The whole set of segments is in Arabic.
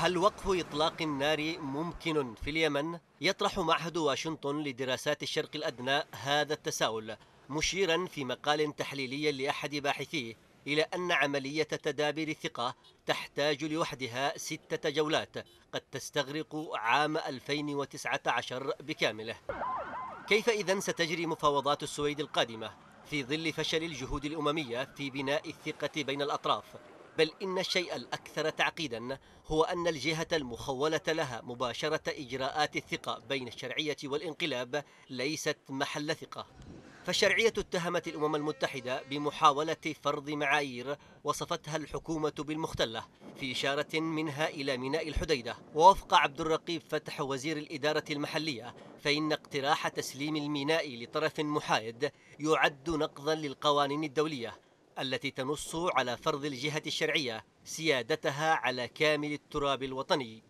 هل وقف إطلاق النار ممكن في اليمن؟ يطرح معهد واشنطن لدراسات الشرق الأدنى هذا التساؤل مشيرا في مقال تحليلي لأحد باحثيه إلى أن عملية تدابير الثقة تحتاج لوحدها ستة جولات قد تستغرق عام 2019 بكامله كيف اذا ستجري مفاوضات السويد القادمة في ظل فشل الجهود الأممية في بناء الثقة بين الأطراف بل إن الشيء الأكثر تعقيدا هو أن الجهة المخولة لها مباشرة إجراءات الثقة بين الشرعية والانقلاب ليست محل ثقة فالشرعية اتهمت الأمم المتحدة بمحاولة فرض معايير وصفتها الحكومة بالمختلة في إشارة منها إلى ميناء الحديدة ووفق عبد الرقيب فتح وزير الإدارة المحلية فإن اقتراح تسليم الميناء لطرف محايد يعد نقضا للقوانين الدولية التي تنص على فرض الجهة الشرعية سيادتها على كامل التراب الوطني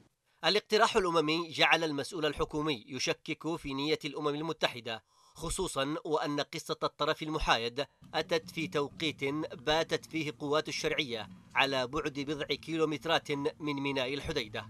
الاقتراح الأممي جعل المسؤول الحكومي يشكك في نية الأمم المتحدة خصوصا وأن قصة الطرف المحايد أتت في توقيت باتت فيه قوات الشرعية على بعد بضع كيلومترات من ميناء الحديدة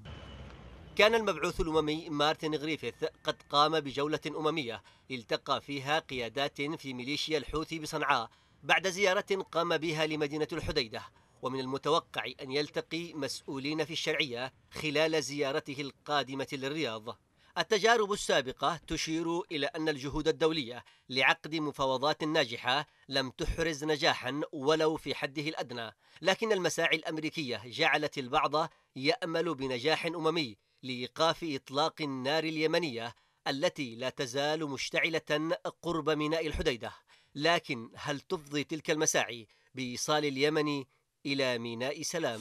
كان المبعوث الأممي مارتن غريفيث قد قام بجولة أممية التقى فيها قيادات في ميليشيا الحوثي بصنعاء بعد زيارة قام بها لمدينة الحديدة ومن المتوقع أن يلتقي مسؤولين في الشرعية خلال زيارته القادمة للرياض التجارب السابقة تشير إلى أن الجهود الدولية لعقد مفاوضات ناجحة لم تحرز نجاحا ولو في حده الأدنى لكن المساعي الأمريكية جعلت البعض يأمل بنجاح أممي لإيقاف إطلاق النار اليمنية التي لا تزال مشتعلة قرب ميناء الحديدة لكن هل تفضي تلك المساعي بإيصال اليمن إلى ميناء سلام؟